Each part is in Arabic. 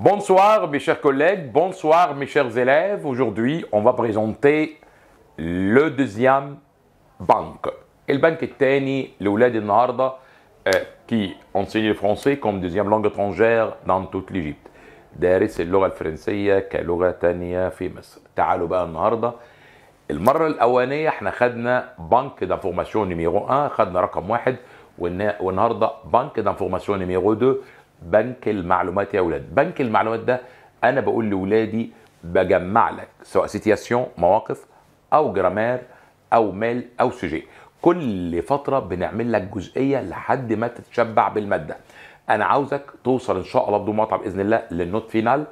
Bonsoir mes chers collègues, bonsoir mes chers élèves. Aujourd'hui, on va présenter le deuxième banque. Le banque Teni, l'oulet de Narda, euh, qui enseigne le français comme deuxième langue étrangère dans toute l'Égypte. D'ailleurs, c'est l'oulet français qui est l'oulet Teni Femes. T'as Narda. d'information numéro احنا خدنا بنك دانفورماسيون نيميرو 1 خدنا رقم واحد والنهاردة بنك دانفورماسيون numéro 2 بنك المعلومات يا اولاد بنك المعلومات ده انا بقول لاولادي بجمع لك سواء سيتياسيون مواقف او جرامير او مال او سوجي كل فتره بنعمل لك جزئيه لحد ما تتشبع بالماده انا عاوزك توصل ان شاء الله بدون مقطع باذن الله للنوت فينال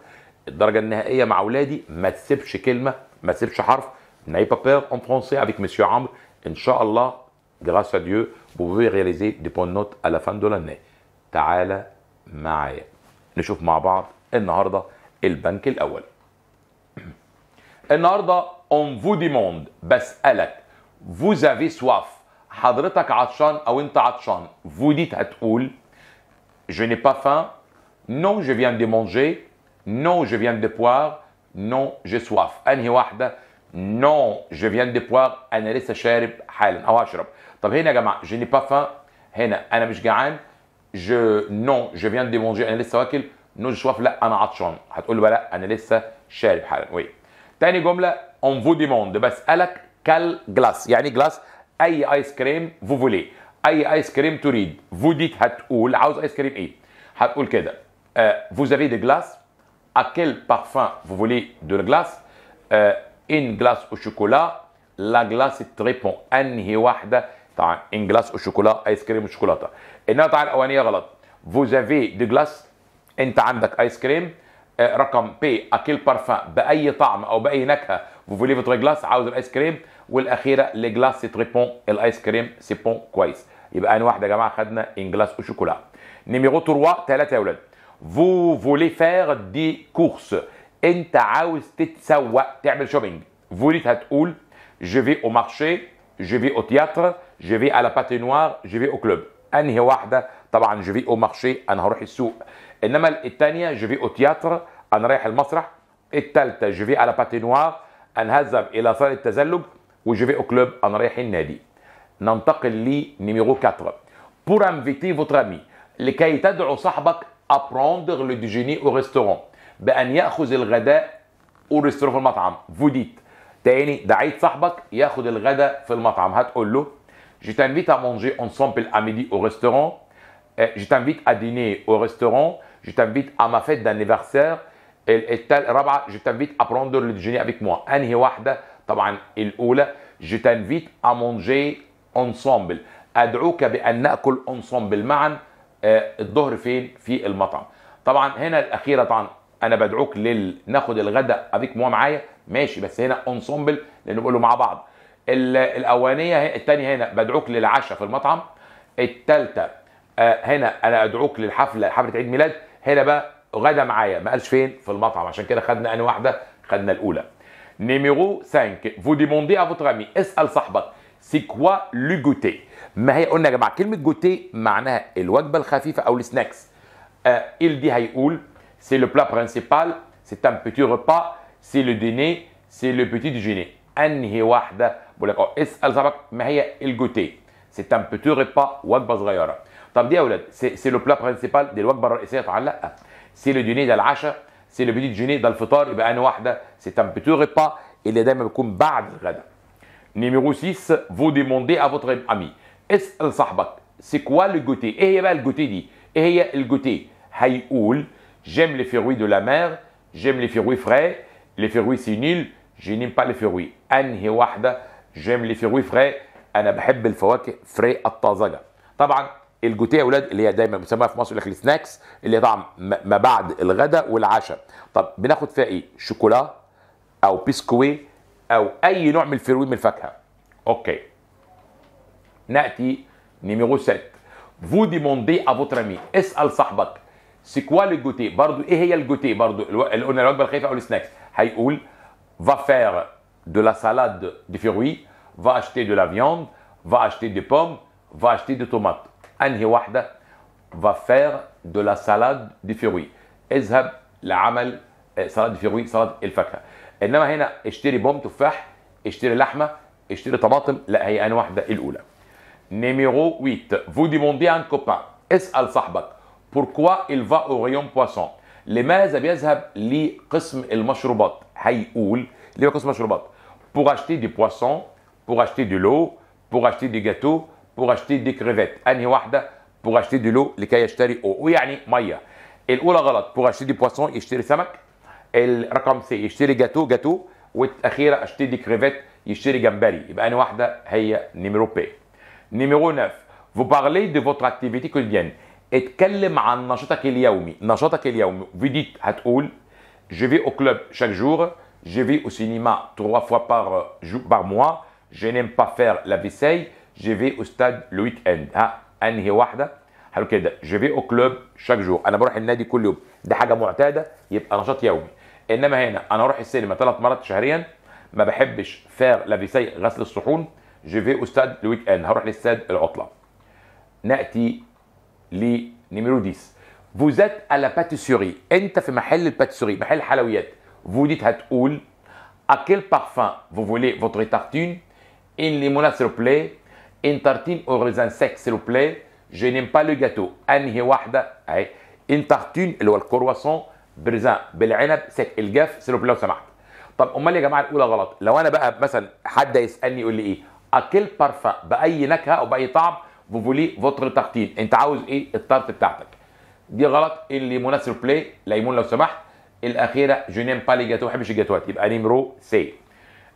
الدرجه النهائيه مع اولادي ما تسيبش كلمه ما تسيبش حرف ناي بابير اون فرونسي افيك مسيو عمرو ان شاء الله جراس ا ديو بوفي رياليزي دي بون نوت ا لا فان دو تعالى معايا نشوف مع بعض النهارده البنك الاول النهارده اون فو demande بسالك vous avez سواف حضرتك عطشان او انت عطشان فو ديت هتقول je n'ai pas faim non je viens de manger non je viens de boire non جو soif انهي واحده نو جو فيان دي بواغ انا لسه شارب حالا او هشرب طب هنا يا جماعه جيني با فان هنا انا مش جعان je non, je viens de manger, je suis non, je suis en train de manger. Je oui. gomme là. on vous demande, bas alak kal glas, yani glas, ay ice cream vous voulez, ay ice cream tu veux? vous dites hat oul, house ice cream eat, hat oul keda. Euh, vous avez des glaces, à quel parfum vous voulez de la glace, euh, une glace au chocolat, la glace est très bon, تاع ان جلاس او شوكولا ايس كريم وشوكولاته انها تاع الاولانيه غلط فوزافي دو جلاس انت عندك ايس كريم آه، رقم بي اكيل بارفان باي طعم او باي نكهه فو فولي جلاس عاوز الايس كريم والاخيره لي جلاس سي تريبون الايس كريم سي بون كويس يبقى انا واحده يا جماعه خدنا ان جلاس او شوكولا نيميرو 3 ثلاثه يا اولاد فو فولي فير دي كورس انت عاوز تتسوق تعمل شوبينج فوليت هتقول جو في او مارشي جو في او تياتر جو في على باتينوار جو في او كلوب انهي واحده طبعا جو في او مارشي انا هروح السوق انما الثانيه جو في او تياتر انا رايح المسرح الثالثه جو في على باتينوار انا هذهب الى صاله التزلج وجو في او كلوب انا رايح النادي ننتقل لنيميرو 4 بور انفيتي فوتر امي لكي تدعو صاحبك ابروندر لو ديجيني او ريستورون بان ياخذ الغداء او ريستورون في المطعم فوديت تاني دعيت صاحبك ياخد الغداء في المطعم هتقول له جي تانفيت ا مونجي اون سومبل ا ميدي او ريستورون جي تانفيت ا ديني او ريستورون جي تانفيت ا ما فيت دانيفرسير الرابعه جي تانفيت ا بروندور لو ديجيني افيك موا انهي واحده طبعا الاولى جي تانفيت ا مونجي اون سومبل ادعوك بان ناكل اون سومبل معا الظهر فين في المطعم طبعا هنا الاخيره طبعا انا بدعوك لل ناخد الغداء افيك موا معايا ماشي بس هنا انسومبل لانه بيقولوا مع بعض الاوانيه الثانيه هنا بدعوك للعشاء في المطعم الثالثه آه، هنا انا ادعوك للحفله حفله عيد ميلاد هنا بقى غدا معايا ما قالش فين في المطعم عشان كده خدنا انا واحده خدنا الاولى نيميرو 5 فو ديموندي ا فوتر امي اسال صاحبك سي كوا لو جوتي ما هي قلنا يا جماعه كلمه جوتي معناها الوجبه الخفيفه او السناكس آه ال دي هيقول c'est le plat principal c'est un petit repas c'est le dîner c'est le petit déjeuner un et une seule boire ça les amis le goûter. c'est un petit repas ou de base d'ailleurs tandis c'est le plat principal des lois baro et c'est c'est le dîner dans le c'est le petit déjeuner dans le futur et une c'est un petit repas et les dames vous pouvez parler là numéro 6, vous demandez à votre ami est le sabak c'est quoi le goûter et il va bah, le goûter dit et il ya le goûter J'aime les fruits de la mer, j'aime les fruits frais, les fruits c'est une île, je n'aime pas les fruits. أنهي واحدة j'aime les fruits frais, أنا بحب الفواكه فري الطازجة. طبعا الجوتيه يا اولاد اللي هي دايما بنسميها في مصر يقول لك السناكس اللي طعم ما بعد الغداء والعشاء. طب بناخد فيها ايه؟ شوكولا او بيسكوي او اي نوع من الفروي من الفاكهه. اوكي. ناتي نيميرو 7 فو demandez à votre ami, اسأل صاحبك سيكوال الجوتي برضو ايه هي الجوتي برضو اللي قلنا الوجبه الخفيفه او السناكس هيقول va faire de la salade de fruits va acheter de la viande va acheter des pommes va acheter des tomates انهي واحده va faire de la salade de fruits اذهب لعمل سلطه فيروي سلطه الفاكهه انما هنا اشتري بوم تفاح اشتري لحمه اشتري طماطم لا هي انا واحده الاولى نيميرو 8 فو ديموندي ان كوبان اسال صاحبك بوركوا الفا او ريون بواسون لماذا بيذهب لقسم المشروبات هيقول ليه قسم المشروبات pour acheter des poissons pour acheter de l'eau pour acheter des gâteaux pour acheter des crevettes انهي واحده pour acheter de l'eau لكي يشتري او ويعني ميه الاولى غلط pour acheter des poissons يشتري سمك الرقم سي يشتري جاتو جاتو والاخيره اشتري دي كريفيت يشتري جمبري يبقى انا واحده هي نيميرو بي نيميرو 9 vous parlez de votre activité quotidienne اتكلم عن نشاطك اليومي نشاطك اليومي فيديت هتقول je vais au club chaque jour je vais au cinéma trois fois par, euh, jour, par mois je n'aime pas faire la vaisselle je vais au stade le week-end ها انهي واحده حلو كده je vais au club chaque jour انا بروح النادي كل يوم دي حاجه معتاده يبقى نشاط يومي انما هنا انا اروح السينما ثلاث مرات شهريا ما بحبش فير لافيسي غسل الصحون جي في استاد لويك اند هروح للساد العطله ناتي لنيميرو 10 فوزات على باتيسوري انت في محل الباتيسوري محل حلويات فوديت هتقول اكل بارفان فو فولي voulez تارتين ان une limonade s'il vous plaît une tartine au raisin sec s'il vous plaît je n'aime انهي واحده اهي ان تارتين اللي هو الكرواسون بريزان بالعنب سيك الجاف s'il vous لو سمحت طب امال يا جماعه الاولى غلط لو انا بقى مثلا حد يسالني يقول لي ايه اكل بارفان باي نكهه او باي طعم فوفولي فوتر تارتين انت عاوز ايه التارت بتاعتك دي غلط اللي مناسب بلاي ليمون لو سمحت الاخيره جونيم بالي جاتو ما بحبش الجاتوهات يبقى نمرو سي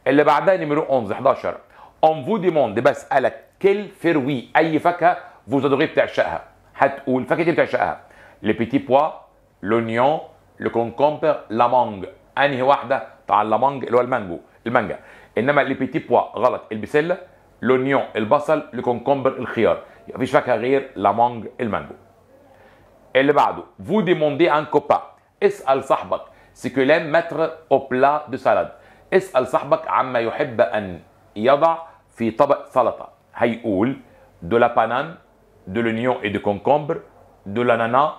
اللي بعدها نيمرو 11 11 اون فو ديموند بسالك كل فروي اي فاكهه فوزادوري بتعشقها هتقول فاكهه دي بتعشقها لي بيتي بوا لونيون لو كونكومبر لا مانج انهي واحده طبعا لا مانج اللي هو المانجو المانجا انما لي بيتي بوا غلط البسله لونيون البصل الكونكومبر الخيار يبقى مفيش فاكهه غير لامونج المانجو اللي بعده فو ديموندي ان كوبا اسال صاحبك سيكولام متر او بلا دو سالاد اسال صاحبك عما يحب ان يضع في طبق سلطه هيقول دو لا بانان دو لونيون اي دو كونكومبر دو لانانا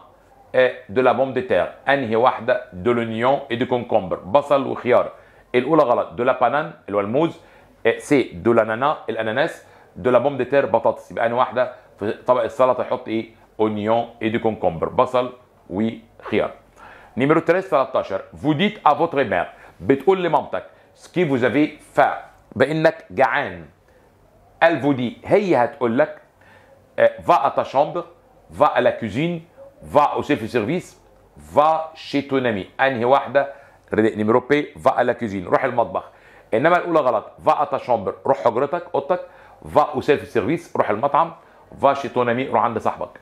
دو لا بوم دي تير انهي واحده دو لونيون اي دو كونكومبر بصل وخيار الاولى غلط دو لا بانان اللي هو الموز إيه، سي دو لانانا الاناناس دو لا بوم دي تير بطاطس يبقى انا واحده في طبق السلطه يحط ايه اونيون اي دي كونكومبر بصل وخيار نيميرو 3 13 فو ديت ا فوتر مير بتقول لمامتك سكي فو زافي فا بانك جعان الفودي هي هتقول لك فا ا تا chambre فا ا لا كوزين فا او self سيرفيس فا شي تونامي انهي واحده نيميرو بي فا ا لا كوزين روح المطبخ انما الاولى غلط فا اتا شامبر روح حجرتك اوضتك فا او سيرفيس روح المطعم فا شي تونامي روح عند صاحبك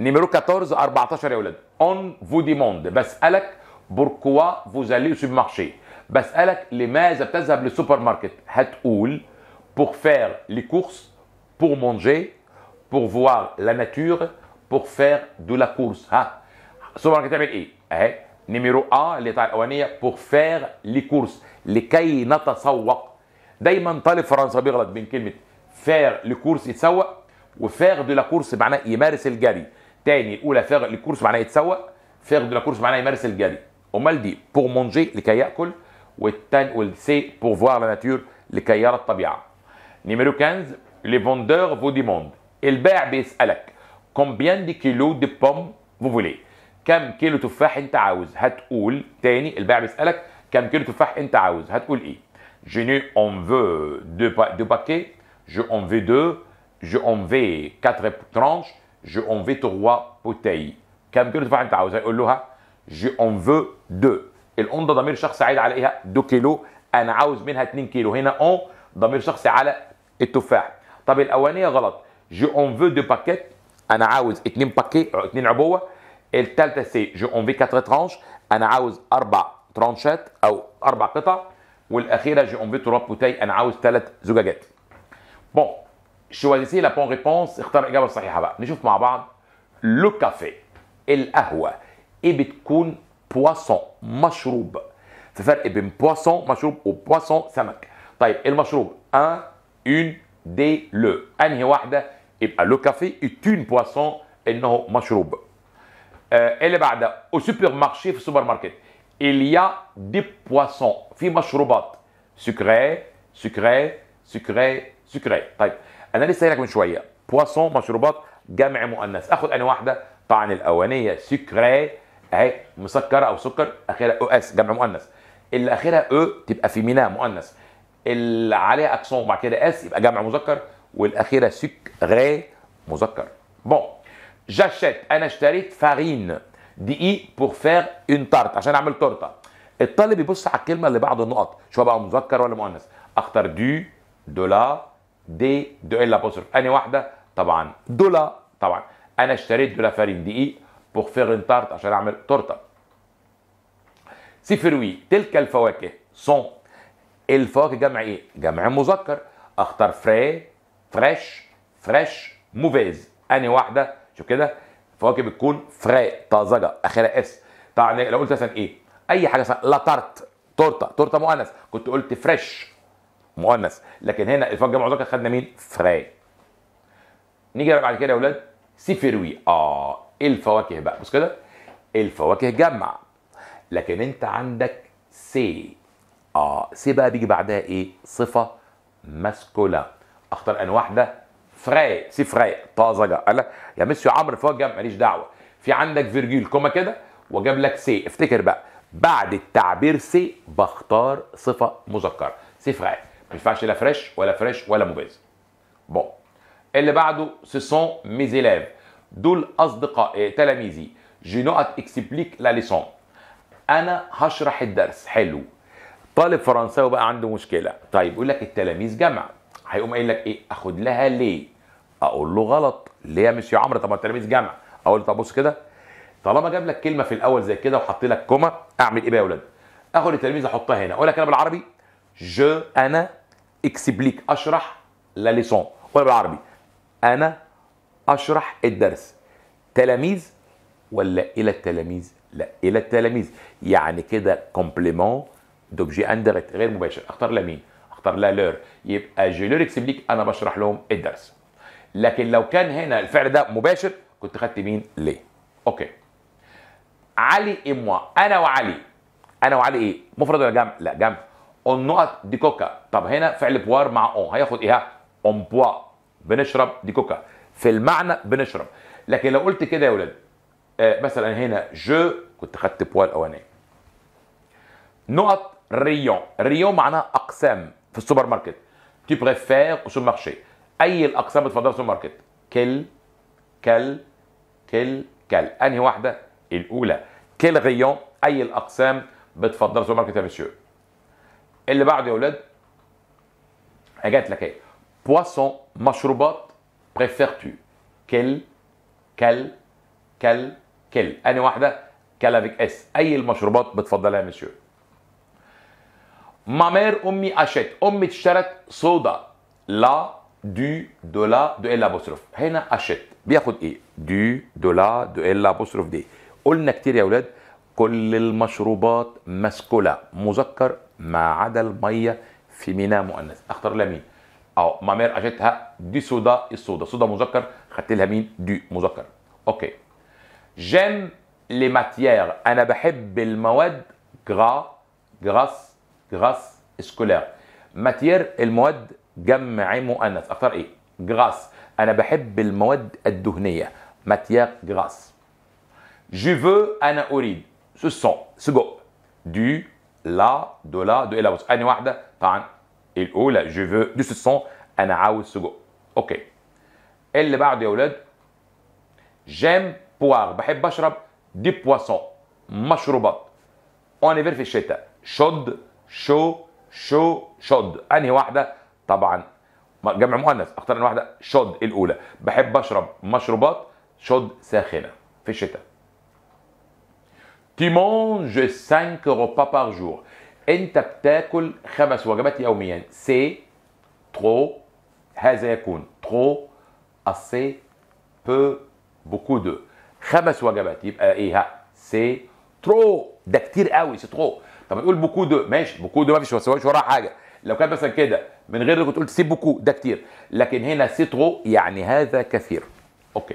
نيميرو 14 14 يا ولاد اون فو ديموند بسالك بوركوا فو زالي سوبر مارشي بسالك لماذا بتذهب للسوبر ماركت هتقول بور فير لي كورس بور مونجي بور فوار لا ناتور بور فير دو لا كورس ها السوبر ماركت تعمل ايه اهي نيميرو ا اللي تاع الاولانيه بور فير لي كورس لكي نتسوق دايما طالب فرنسا بيغلط بين كلمه فير لي كورس يتسوق وفير دو لا كورس معناه يمارس الجري تاني الاولى فير لي كورس معناه يتسوق فير دو لا كورس معناه يمارس الجري امال دي بور مونجي لكي ياكل والتاني والسي بور فوار لا ناتور لكي يرى الطبيعه نيميرو 15 لي فوندور فو ديموند البائع بيسالك كومبيان دي كيلو دي بوم فو فولي كم كيلو تفاح انت عاوز هتقول تاني البائع بيسالك كم كيلو تفاح انت عاوز هتقول ايه je n'ai en veux deux, pa deux paquets je en veux deux je en veux quatre tranches je en veux trois bouteilles كم كيلو تفاح انت عاوز هيقول لها je en veux deux ده ضمير شخص عايد عليها 2 كيلو انا عاوز منها 2 كيلو هنا اون ضمير شخصي على التفاح طب الاولانيه غلط جو اون فو دو باكيت انا عاوز 2 باكي 2 عبوه الثالثه سي جو اون في كاتر ترانش انا عاوز اربع ترانشات او اربع قطع والاخيره جو اون في تراب بوتاي انا عاوز ثلاث زجاجات بون شوازيسي لا بون ريبونس اختار الاجابه الصحيحه بقى نشوف مع بعض لو كافي القهوه ايه بتكون بواسون مشروب في فرق بين بواسون مشروب وبواسون سمك طيب المشروب ان اون دي لو انهي واحده يبقى لو كافي اتون بواسون انه مشروب اللي بعدها سوبر مارشي في السوبر ماركت il y a des poissons في مشروبات سكري سكري سكري سكري طيب انا لسه قايل لك من شويه بواسون مشروبات جمع مؤنث اخد انا واحده طبعا الاولانيه سكري اهي مسكره او سكر اخرها او اس جمع مؤنث اللي اخرها او تبقى فيمينا مؤنث اللي عليها اكسون وبعد كده اس يبقى جمع مذكر والاخيره سكري مذكر بون جاشت انا اشتريت فارين دقيق بور فير اون تارت عشان اعمل تورته الطالب يبص على الكلمه اللي بعد النقط شو بقى مذكر ولا مؤنث اختار دو دولا دي دو الا بوسر اني واحده طبعا دولا طبعا انا اشتريت دولا فارين دقيق بور فير اون تارت عشان اعمل تورته صفر وي تلك الفواكه سون الفواكه جمع ايه جمع مذكر اختار فري فريش فريش موفيز اني واحده شوف كده فواكه بتكون فراق طازجه اخرها اس طبعا لو قلت مثلا ايه اي حاجه لا تارت تورته تورته مؤنث كنت قلت فريش مؤنث لكن هنا الفواكه جمع ذكر خدنا مين فراق نيجي بعد كده يا اولاد سيفروي اه الفواكه بقى بص كده الفواكه جمع لكن انت عندك سي اه سي بقى بيجي بعدها ايه صفه ماسكولا اختار ان واحده فراي سي فراي طازجه قال لك يا ميسيو عمرو فرجه ماليش دعوه في عندك فيرجيل كوما كده وجاب لك سي افتكر بقى بعد التعبير سي بختار صفه مذكره سي فراي ما ينفعش لا فريش ولا فريش ولا مجاز بون اللي بعده سي سون ميزيلاف دول اصدقائي تلاميذي جي نوت اكسبليك لا ليسون انا هشرح الدرس حلو طالب فرنساوي بقى عنده مشكله طيب يقول لك التلاميذ جمع هيقوم قايل لك ايه اخد لها ليه اقول له غلط ليه يا مش يا عمرو طب ما التلاميذ جمع اقول له طب بص كده طالما جاب لك كلمه في الاول زي كده وحط لك كوما اعمل ايه بقى يا اولاد اخد التلاميذ احطها هنا اقول لك انا بالعربي جو انا اكسبليك اشرح لا ليسون ولا بالعربي انا اشرح الدرس تلاميذ ولا الى التلاميذ لا الى التلاميذ يعني كده كومبليمون دوبجي اندريكت غير مباشر اختار لمين اختار لها لير يبقى جيلور اكسبليك انا بشرح لهم الدرس لكن لو كان هنا الفعل ده مباشر كنت خدت مين ليه اوكي علي اموا انا وعلي انا وعلي ايه مفرد ولا جمع لا جمع نوت دي كوكا طب هنا فعل بوار مع اون هياخد ايه اون بوا بنشرب دي كوكا في المعنى بنشرب لكن لو قلت كده يا ولاد آه مثلا هنا جو كنت خدت بوا الاولانيه نقط ريون ريون معناها اقسام في السوبر ماركت تي بريفير سو مارشي اي الاقسام بتفضلها سوبر السوبر ماركت كل كل كل كل انهي واحده الاولى كل غيون اي الاقسام بتفضلها سوبر السوبر ماركت يا مسيو اللي بعده يا اولاد جات لك ايه بواسون مشروبات بريفير تو كل كل كل كل انهي واحده كل افيك اس اي المشروبات بتفضلها يا مسيو ما مير امي اشت امي اشترت صودا لا دو دولا دو ال ابوستروف هنا اشت بياخد ايه دو دولا دو ال ابوستروف دي قلنا كتير يا اولاد كل المشروبات مسكوله مذكر ما عدا الميه في ميناء مؤنث اختار لها مين اهو مير اشتها دي صودا الصودا صودا مذكر خدت لها مين دو مذكر اوكي جيم لي ماتيير انا بحب المواد غرا غراس غاس اسكولير ماتير المواد جمع مؤنث اختار ايه غاس انا بحب المواد الدهنيه ماتير غاس جو فو انا اريد سو سون سجق دو لا دو لا دو الى بص اني واحده طبعا الاولى جو فو دو سو سون انا عاوز سجق اوكي اللي بعده يا اولاد جيم بوار بحب اشرب دي بواسون مشروبات اونيفير في الشتاء شد شو شو شد انهي واحده طبعا جمع مؤنث اختار انهي واحده شد الاولى بحب اشرب مشروبات شد ساخنه في الشتاء تي مونج 5 روبا بار جور انت بتاكل خمس وجبات يوميا سي ترو هذا يكون ترو اسي بو بوكو دو خمس وجبات يبقى ايه ها سي ترو ده كتير قوي سي ترو طب تقول بوكو دو ماشي بوكو دو ما فيش ما وراها حاجه لو كان مثلا كده من غير اللي كنت قلت سي بوكو ده كتير لكن هنا ترو يعني هذا كثير اوكي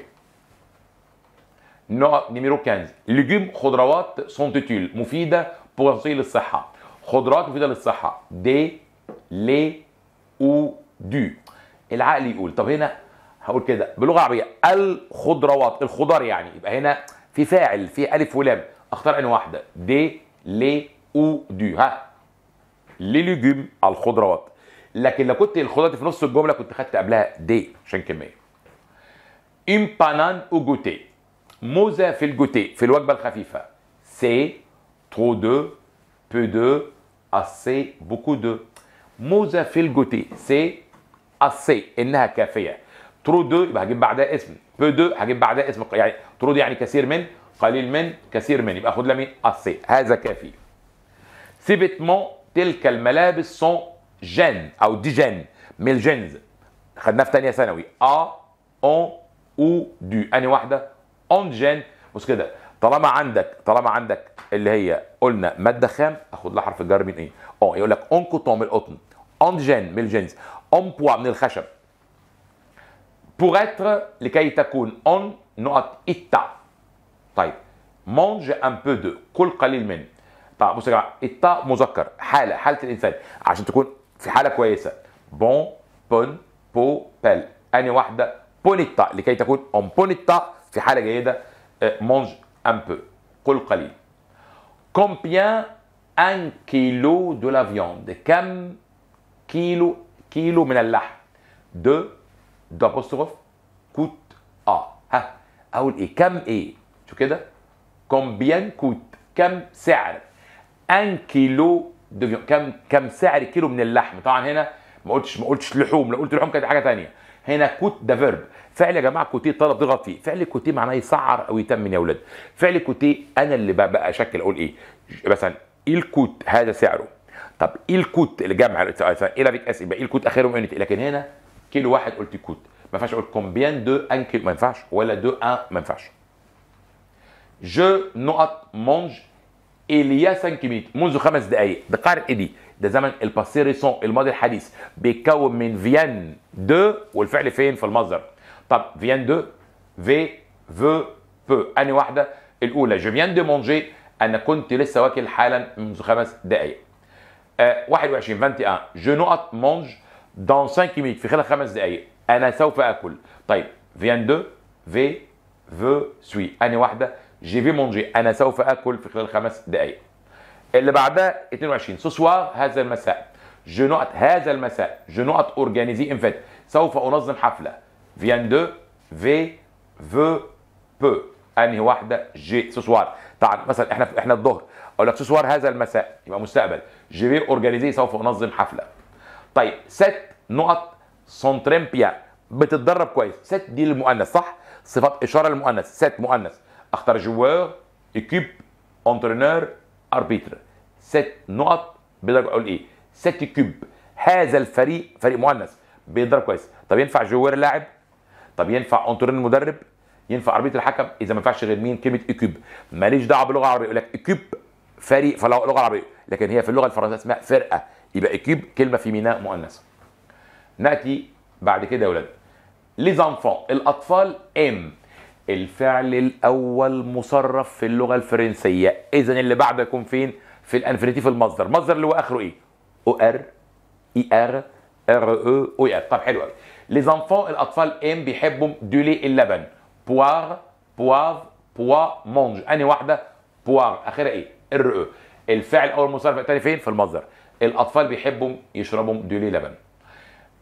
نوع نيميرو 15 لجوم خضروات سونتيتول مفيده بوتنسيل للصحه خضروات مفيده للصحه دي لي او دو العقل يقول طب هنا هقول كده بلغه عربيه الخضروات الخضار يعني يبقى هنا في فاعل في الف ولام اختار ان واحده دي لي او دي ها لي ليجوم الخضروات لكن لو كنت الخضروات دي في نص الجمله كنت خدت قبلها دي عشان كميه امبانان او جوتي موزه في الجوتي في الوجبه الخفيفه سي ترو دو بو دو اسي بوكو دو. موزة في الجوتي سي اسي انها كافية ترو دو يبقى هجيب بعدها اسم بو دو هجيب بعدها اسم يعني ترو دو يعني كثير من قليل من كثير من يبقى خد لها مين اسي هذا كافي Ces vêtements, تلك الملابس سون جين أو دي جين من جينز خدناه في ثانية ثانوي أ أون أو دو أنهي واحدة؟ أون جين بص كده طالما عندك طالما عندك اللي هي قلنا ماده خام اخد لها حرف الجر من ايه؟ اه يقول لك اون كوتون من القطن اون جين من الجينز اون بوا من الخشب بور اتر لكي تكون اون نقط ايتا طيب مونج ان بو دو كل قليل من بصوا يا جماعه الطا مذكر حاله حاله الانسان عشان تكون في حاله كويسه بون بون بو بال اني واحده بونيتا لكي تكون اون بونيتا في حاله جيده مونج ان بو قل قليل كومبيان ان كيلو دو لا فيوند كم كيلو كيلو من اللحم دو دو ابوستروف كوت ا ها اقول ايه كم ايه شو كده كومبيان كوت كم سعر ان كيلو دو كم كم سعر كيلو من اللحم طبعا هنا ما قلتش ما قلتش لحوم لو قلت لحوم كانت حاجه ثانيه هنا كوت ده فيرب فعل يا جماعه كوتي طلب ضغط فيه فعل كوتي معناه يسعر او يتمن يا اولاد فعل كوتي انا اللي بقى اشكل اقول ايه مثلا ايه الكوت هذا سعره طب ايه الكوت الجمع طيب، ايه لابيك اس يبقى ايه الكوت اخرهم يونت إيه؟ لكن هنا كيلو واحد قلت كوت ما ينفعش اقول كومبيان دو ان كيلو ما ينفعش ولا دو ان ما ينفعش جو نقط مونج اليا سانكيميت منذ خمس دقائق ده ايدي ده زمن الباسي ريسون الماضي الحديث بيتكون من فيان دو والفعل فين في المصدر طب فيان دو في فو بو اني واحده الاولى جو فيان دو مونجي انا كنت لسه واكل حالا منذ خمس دقائق آه 21 21 جو ات مونج دون 5 مينيت في خلال خمس دقائق انا سوف اكل طيب فيان دو في فو سوي اني واحده جي في مونجي انا سوف اكل في خلال خمس دقائق اللي بعدها 22 سوسوار هذا المساء نوت هذا المساء نوت اورجانيزي انفيت سوف انظم حفله فيان دو في فو بو انهي واحده جي سوسوار طبعا مثلا احنا احنا الظهر اقول لك سوسوار هذا المساء يبقى مستقبل جي في اورجانيزي سوف انظم حفله طيب ست نقط سونتريمبيا بتتدرب كويس ست دي للمؤنث صح صفات اشاره للمؤنث ست مؤنث اختار جوار ايكيب انترنور اربيتر ست نقط بيقدر اقول ايه ست كيب هذا الفريق فريق مؤنث بيضرب كويس طب ينفع جوار اللاعب طب ينفع انترنور المدرب ينفع اربيتر الحكم اذا ما ينفعش غير مين كلمه ايكيب ماليش دعوه باللغه العربيه يقول لك ايكيب فريق في اللغه العربيه لكن هي في اللغه الفرنسيه اسمها فرقه يبقى ايكيب كلمه في ميناء مؤنث ناتي بعد كده يا ولاد ليزانفون الاطفال ام الفعل الاول مصرف في اللغه الفرنسيه اذا اللي بعده يكون فين في الانفينيتيف المصدر المصدر اللي هو اخره ايه او ار اي ار ار او او ار طب حلو قوي لي زانفون الاطفال ام بيحبوا دولي اللبن بوار بواف بوا مونج اني واحده بوار اخرها ايه ار او e. الفعل الاول مصرف الثاني فين في المصدر الاطفال بيحبوا يشربوا دولي لبن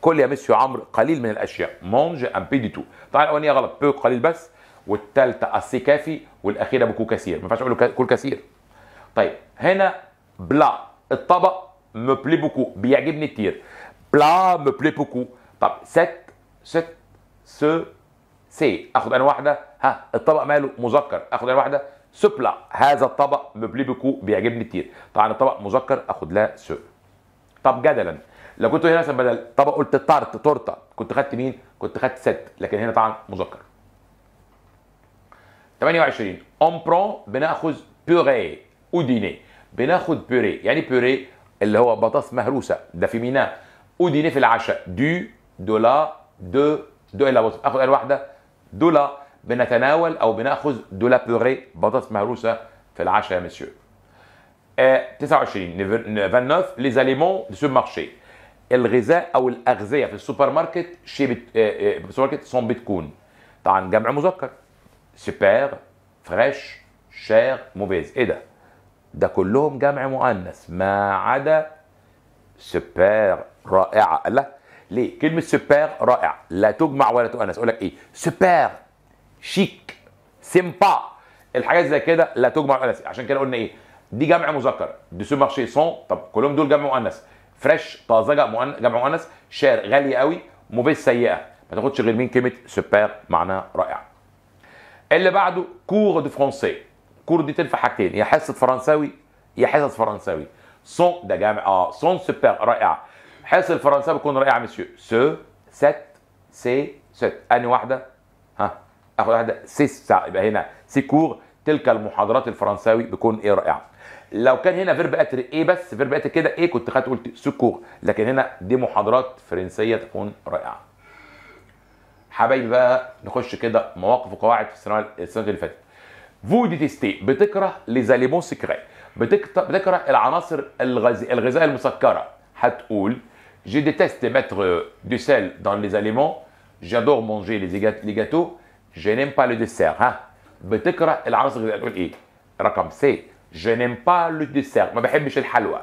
كل يا مسيو عمرو قليل من الاشياء مونج ام بي دي تو طبعا الاولانيه غلط بو قليل بس والثالثه اسي كافي والاخيره بكو كثير ما ينفعش اقول كل كثير طيب هنا بلا الطبق مو بلي بوكو بيعجبني كتير بلا مو بلي بوكو طب ست ست سو سي اخد انا واحده ها الطبق ماله مذكر اخد انا واحده سو بلا هذا الطبق مو بلي بوكو بيعجبني كتير طبعا الطبق مذكر اخد لا سو طب جدلا لو كنت هنا مثلا بدل طبق قلت طرت تورته كنت خدت مين؟ كنت خدت ست لكن هنا طبعا مذكر 28 اون برون بناخذ بوري اوديني بناخذ بوري يعني بوري اللي هو بطاطس مهروسه ده في ميناء اوديني في العشاء دو دولا دو دو الا اخذ قال واحده دولا بنتناول او بناخذ دولا بوري بطاطس مهروسه في العشاء يا مسيو 29 29 لي زاليمون دو سو مارشي الغذاء او الاغذيه في السوبر ماركت شيء آه، آه، السوبر ماركت سون بتكون طبعا جمع مذكر سوبر فريش شير موفيز ايه ده ده كلهم جمع مؤنث ما عدا سوبر رائعه لا ليه كلمه سوبر رائع لا تجمع ولا تؤنث اقول لك ايه سوبر شيك سيمبا الحاجات زي كده لا تجمع ولا تؤنث عشان كده قلنا ايه دي جمع مذكر دي سوبر سون طب كلهم دول جمع مؤنث فريش طازجه جمع مؤنث شار غاليه قوي موبيل سيئه ما تاخدش غير مين كلمه سوبر معناها رائع اللي بعده كور دو فرونسي كور دي تنفع حاجتين يا حصه فرنساوي يا حصص فرنساوي سون ده جامع اه سون سوبر رائعه حصه الفرنساوي بتكون رائعه مسيو سو سات سي ست اني واحده ها اخد واحده سي يبقى هنا سي كور تلك المحاضرات الفرنساوي بيكون ايه رائعه لو كان هنا فيرب اتر ايه بس فيرب اتر كده ايه كنت خدت قلت سكور لكن هنا دي محاضرات فرنسيه تكون رائعه حبايبي بقى نخش كده مواقف وقواعد في السنوات السنوات اللي فاتت فو دي تيستي بتكره ليزاليمون سكري بتكره العناصر الغذاء الغذاء المسكره هتقول جي déteste mettre دو سيل dans ليزاليمون جادور مونجي لي les gâteaux. Je n'aime pas le ها بتكره العناصر الغذائيه تقول ايه؟ رقم سي Je n'aime pas le dessert ما بحبش الحلوى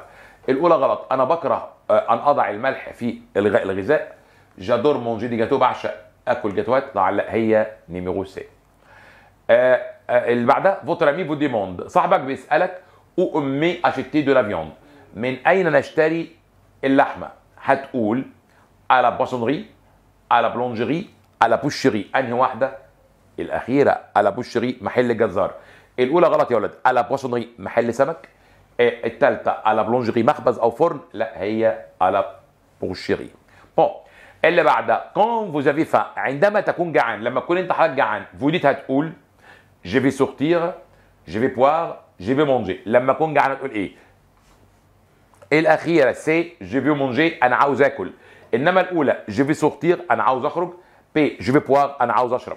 الاولى غلط انا بكره آه، ان اضع الملح في الغذاء جادور مونجي دي جاتو بعشق اكل جاتوات لا هي نيميرو سي آه، آه، اللي بعدها فوتر امي بودي موند صاحبك بيسالك او امي اشتي دو لا فيوند من اين نشتري اللحمه هتقول على بوسونري على بلونجري على بوشري انهي واحده الاخيره على بوشري محل جزار الاولى غلط يا ولد على بواسونري محل سمك الثالثه على بلونجري مخبز او فرن لا هي على بوشيري بون اللي بعدها كون فوزافي فا عندما تكون جعان لما تكون انت حضرتك جعان فوديت هتقول جي في سورتير جي في بوار جي في مونجي لما تكون جعان هتقول ايه الاخيره سي جي في مونجي انا عاوز اكل انما الاولى جي في سورتير انا عاوز اخرج بي جو في بوار انا عاوز اشرب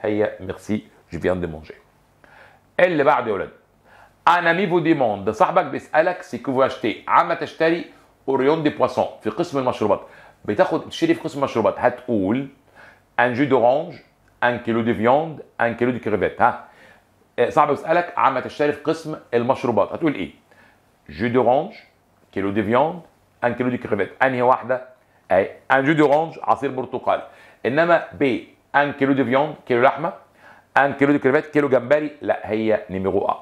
هي ميرسي جو فيان دي مونجي اللي بعد يا ولاد ان امي فو ديموند موند صاحبك بيسالك سي كو اشتي عم تشتري اوريون دي بواسون في قسم المشروبات بتاخد تشتري في قسم المشروبات هتقول ان جو دورانج ان كيلو دي فيوند ان كيلو دي كريفيت ها إيه، صاحبي بيسالك عم تشتري في قسم المشروبات هتقول ايه جو دورانج كيلو دي فيوند ان كيلو دي كريفيت انهي واحده اي ان جو دورانج عصير برتقال انما ب 1 viande, 1 kilo de لحمه 1 kilo de كريفات kilo جمبري لا هي numéro 1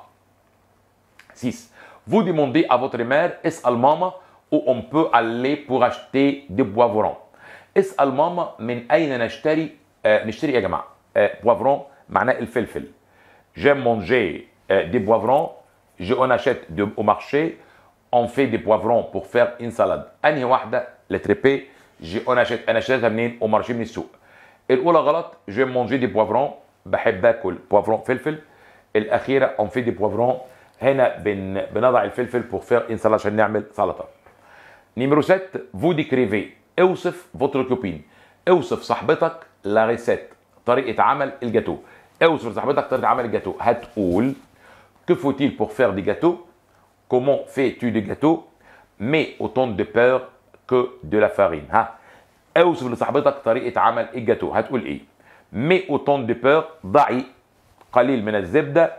6 vous demandez à votre mère est-ce allemande où on peut aller pour acheter des poivrons est-ce من اين نشتري نشتري يا جماعه poivron j'aime manger des poivrons je on achète au marché on fait des poivrons pour faire une salade. Une fois achète, on achète, الاولى غلط جيم مونجي دي بوافرون بحب اكل بوافرون فلفل الاخيره اون في دي بوافرون هنا بن بنضع الفلفل بور فير ان عشان نعمل سلطه نيميرو 7 فو ديكريفي اوصف فوتر كوبين اوصف صاحبتك لا ريسيت طريقه عمل الجاتو اوصف صاحبتك طريقه عمل الجاتو هتقول كيف faut بور فير دي جاتو كومون في تو دي جاتو مي اوتون دو de كو دو لا فارين ها اوصف لصاحبتك طريقه عمل الجاتو هتقول ايه مي اوتون دي بير ضعي قليل من الزبده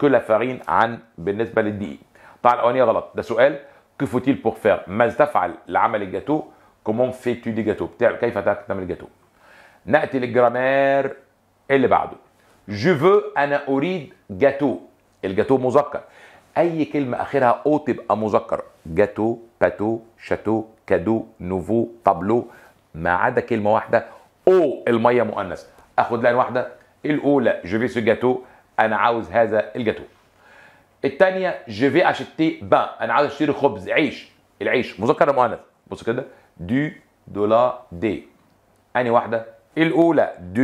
كولا آه، فارين عن بالنسبه للدقيق طبعا الاولانيه غلط ده سؤال كيفوتيل بور فير ماذا تفعل لعمل الجاتو كومون في تو دي جاتو كيف تعمل الجاتو ناتي للجرامير اللي بعده جو فو انا اريد جاتو الجاتو مذكر اي كلمه اخرها او تبقى مذكر جاتو باتو شاتو كادو نوفو طابلو ما عدا كلمه واحده او الميه مؤنث اخد لان واحده الاولى جو في سو جاتو انا عاوز هذا الجاتو الثانيه جو في اشتي بان انا عاوز اشتري خبز عيش العيش مذكر مؤنث بص كده دو دولا دي اني واحده الاولى دو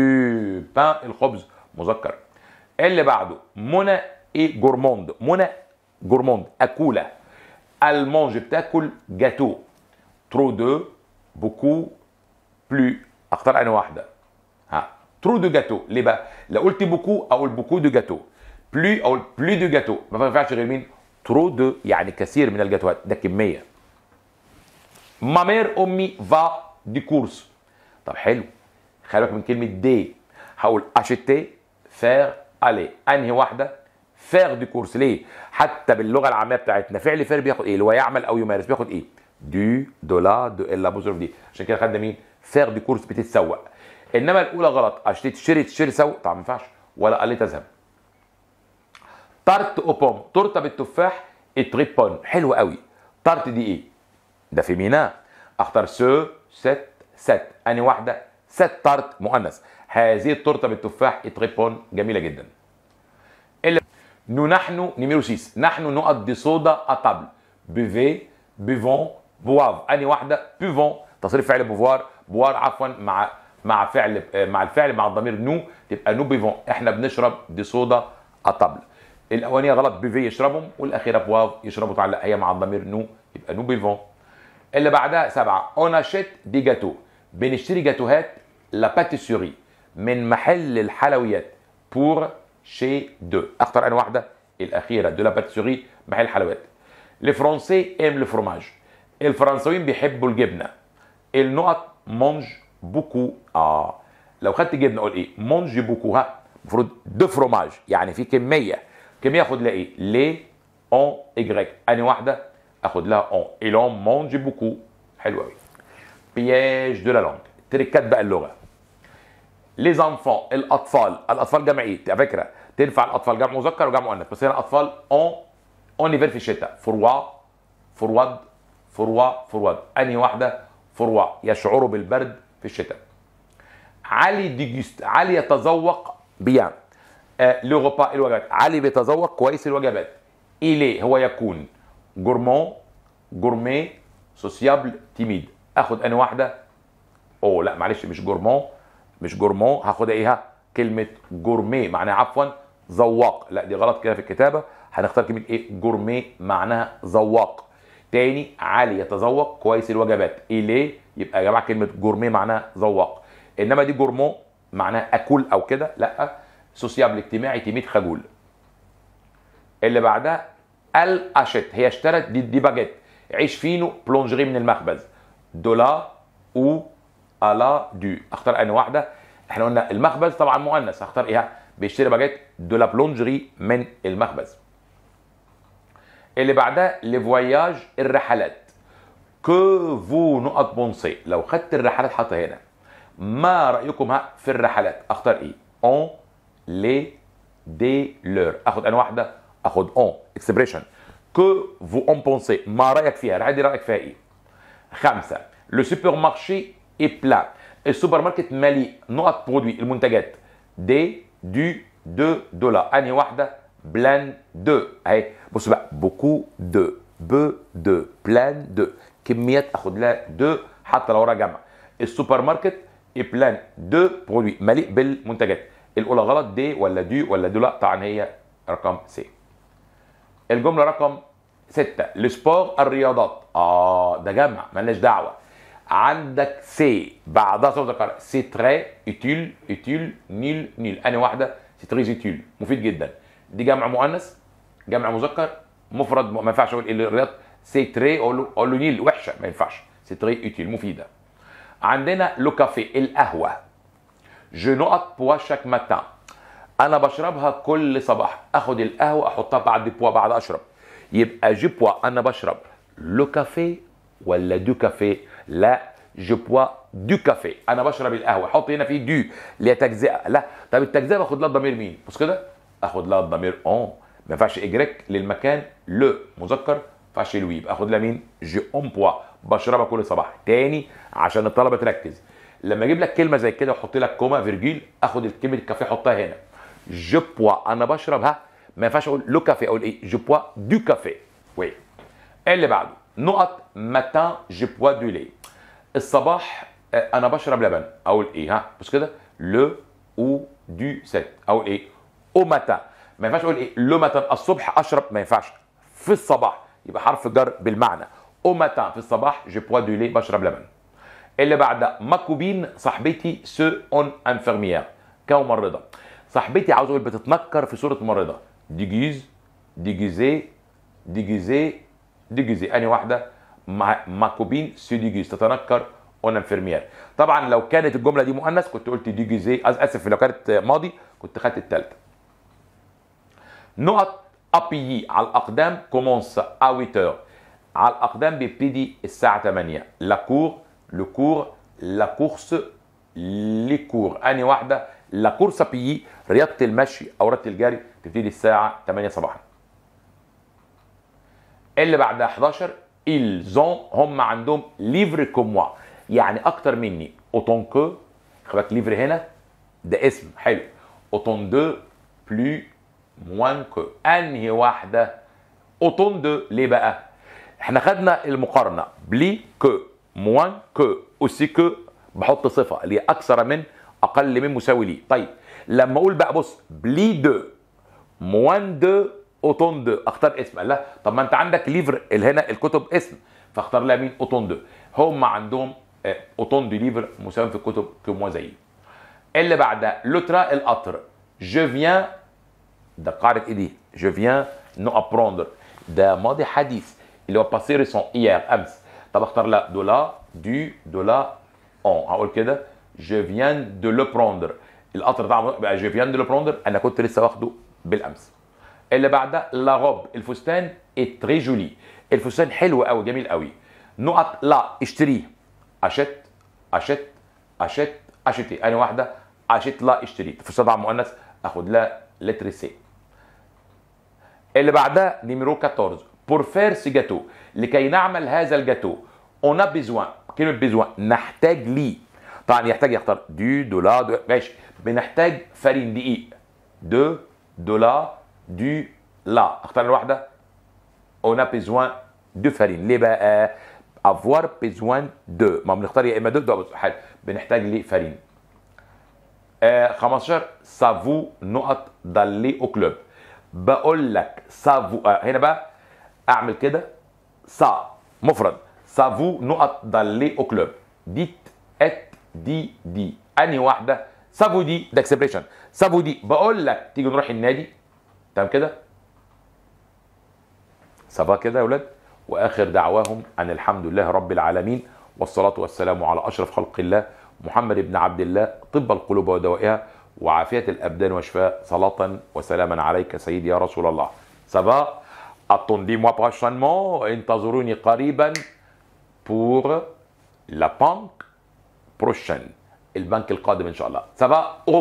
بان الخبز مذكر اللي بعده منى اي جورموند منى جورموند اكولا المونج بتاكل جاتو ترو دو بوكو بلو اختار انا واحده ها ترو دو جاتو ليه بقى لو قلت بوكو اقول بوكو دو جاتو بلو اقول بلو دو جاتو ما ينفعش غير مين ترو دو يعني كثير من الجاتوهات ده كميه ما مير امي فا دي كورس طب حلو خلي بالك من كلمه دي هقول اشيتي فير الي انهي واحده فير دي كورس ليه؟ حتى باللغه العاميه بتاعتنا فعل فير بياخد ايه؟ اللي هو يعمل او يمارس بياخد ايه؟ دو دولا دو الا بظروف دي عشان كده خدنا مين؟ ساق دي كورس بتتسوق انما الاولى غلط اشتري تشتري تشتري سوق طبعا ما ينفعش ولا قال لي تذهب طارت اوبوم تورته بالتفاح اتريبون حلو قوي طارت دي ايه ده في مينا اختار سو ست ست اني واحده ست طارت مؤنث هذه التورته بالتفاح اتريبون جميله جدا اللي نو نحن نيميرو سيس نحن نقط دي صودا اطابل بيفي بيفون بواف اني واحده بيفون تصريف فعل بوفوار بوار عفوا مع مع فعل مع الفعل مع الضمير نو تبقى نو بيفون احنا بنشرب دي صودا اطبل الاولانيه غلط بيفي يشربهم والاخيره بواف يشربوا تعلق هي مع الضمير نو يبقى نو بيفون اللي بعدها سبعه اون اشيت دي جاتو بنشتري جاتوهات لا باتيسوري من محل الحلويات بور شي دو اختار انا واحده الاخيره دو لا باتيسوري محل حلويات الفرنسي ام الفرماج الفرنساويين بيحبوا الجبنه النقط مونج بوكو اه لو خدت جبنه قول ايه مونج بوكو ها المفروض دو فروماج يعني في كميه كميه اخد لها ايه لي اون ايجريك اني واحده اخد لها اون الون مونج بوكو حلو قوي بياج دو لا لونج تريكات بقى اللغه لي زانفون الاطفال الاطفال جمع ايه على فكره تنفع الاطفال جمع مذكر وجمع مؤنث بس هنا الاطفال اون اون نيفير في الشتاء فروا فرواد فروا فرواد انهي واحده فروع يشعر بالبرد في الشتاء علي ديجست علي يتذوق بيان آه، لو غوبا الوجبات علي بيتذوق كويس الوجبات إلي هو يكون جورمون جورمي سوسيابل تيميد اخد انا واحده اوه لا معلش مش جورمون مش جورمون هاخدها ايه كلمه جورمي معناها عفوا ذواق لا دي غلط كده في الكتابه هنختار كلمه ايه جورمي معناها ذواق تاني علي يتذوق كويس الوجبات إيه ليه يبقى يا جماعه كلمه جورميه معناها ذواق انما دي جورمون معناها اكل او كده لا سوسيابل اجتماعي تيميت خجول اللي بعدها الاشيت هي اشترت دي, دي باجيت عيش فينو بلونجري من المخبز دولا او الا دو اختار انا واحده احنا قلنا المخبز طبعا مؤنث هختار ايه بيشتري باجيت دولا بلونجري من المخبز اللي بعدها لفواياج الرحلات كو فو نقط بونسي لو خدت الرحلات حاطه هنا ما رايكم في الرحلات اختار ايه اون لي دي لور اخد انا واحده اخد اون اكسبريشن كو فو اون بونسي ما رايك فيها عادي رايك فيها ايه خمسه لو سوبر مارشي اي بلا السوبر ماركت مليء نقط برودوي المنتجات دي دو دو دولار انهي واحده بلان دو اهي بص بقى بوكو دو بو دو بلان دو كميات اخد لها دو حتى لو ورا جمع السوبر ماركت بلان دو برودوي مليء بالمنتجات الاولى غلط دي ولا دي ولا دو لا طبعا هي رقم سي الجمله رقم ستة لسبور الرياضات اه ده جمع مالناش دعوه عندك سي بعدها صوت القرار سي تري اتيل اتيل نيل نيل انا واحده سي تري اتيل مفيد جدا دي جمع مؤنث جمع مذكر مفرد ما ينفعش اقول الرياض سيتري اقول له اقول له نيل وحشه ما ينفعش سيتري اوتيل مفيده عندنا لو كافي القهوه جو نقط بوا شاك ماتان انا بشربها كل صباح اخد القهوه احطها بعد بوا بعد اشرب يبقى جو بوا انا بشرب لو كافي ولا دو كافي لا جو بوا دو كافي انا بشرب القهوه حط هنا في دو اللي هي تجزئه لا طب التجزئه باخد لها ضمير مين بص كده اخد لها الضمير اون ما ينفعش اجريك للمكان لو مذكر ما ينفعش لوي يبقى اخد لها مين جي بوا بشربها كل صباح تاني عشان الطلبه تركز لما اجيب لك كلمه زي كده واحط لك كوما فيرجيل اخد الكلمه الكافيه احطها هنا جو بوا انا بشربها ما ينفعش اقول لو كافيه اقول ايه جو بوا دو كافيه وي اللي بعده نقط ماتان جو بوا دو لي الصباح آه، انا بشرب لبن اقول ايه ها بص كده لو او دو سيت اقول ايه أمتى ما ينفعش أقول إيه لمة الصبح أشرب ما ينفعش في الصباح يبقى حرف جر بالمعنى أمتى في الصباح جو بوا دو لي بشرب لبن اللي بعد ماكوبين صاحبتي سو اون انفيرميير كممرضة صاحبتي عاوز أقول بتتنكر في صورة ممرضة ديجيز ديجيزي ديجيزي ديجيزي أنهي واحدة ماكوبين سو ديجيز تتنكر اون انفيرميير طبعا لو كانت الجمله دي مؤنث كنت قلت ديجيزي اسف لو كانت ماضي كنت خدت الثالثه نقط ابي على الاقدام كومونس ا 8 على الاقدام بيبتدي الساعه 8 لا كور لو كور لا كورس لي كور اني واحده لا كورس بيي رياضه المشي او رياضه الجري تبتدي الساعه 8 صباحا اللي بعد 11 الزون هم عندهم ليفر كوموا يعني اكتر مني اوتون كو خباك ليفر هنا ده اسم حلو اوتون دو بلو موان كو انهي واحده اوتون دو ليه بقى احنا خدنا المقارنه بلي كو موان كو اوسي كو بحط صفه اللي اكثر من اقل من مساوي ليه طيب لما اقول بقى بص بلي دو موان دو اوتون دو اختار اسم قال لا طب ما انت عندك ليفر اللي هنا الكتب اسم فاختار لها مين اوتون دو هم عندهم اوتون دو ليفر مساوي في الكتب كو موان زيي اللي بعدها لوترا القطر جو فيان ده قاعدة إيدي جو فيان نو ابروندر ده ماضي حديث اللي هو باسي ريسون ايير امس طب اختار لا دولا دو دولا اون هقول كده جو فيان دو لو بروندر القطر ده بقى جو فيان دو لو بروندر انا كنت لسه واخده بالامس اللي بعدها لا روب الفستان اي تري جولي الفستان حلو قوي جميل قوي نقط لا اشتريه اشت اشت اشت اشتي انا واحده اشت لا اشتري فستان مؤنث اخد لا سي اللي بعدها نيميرو 14 بور فير سي جاتو لكي نعمل هذا الجاتو اون بيزوان كلمه بيزوان نحتاج لي طبعا يحتاج يختار دي دولا دو ماشي بنحتاج فرين دقيق دو دولا دي لا اختار الواحده اون بيزوان دو فرين ليه بقى افوار بيزوان دو ما بنختار يا اما دو دو حلو بنحتاج لي فرين آه 15 سافو نقط دالي او كلوب بقول لك سافو آه، هنا بقى اعمل كده سا مفرد سافو نقط دالي او كلوب ديت ات دي دي انهي واحده سافو دي ده اكسبريشن سافو دي بقول لك تيجي نروح النادي تمام كده سافا كده يا اولاد واخر دعواهم ان الحمد لله رب العالمين والصلاه والسلام على اشرف خلق الله محمد بن عبد الله طب القلوب ودوائها وعافية الأبدان وشفاء صلاة وسلاما عليك سيدي يا رسول الله سبا أتوندي موا prochainement انتظروني قريبا بور لا بانك prochaine البنك القادم ان شاء الله سبا au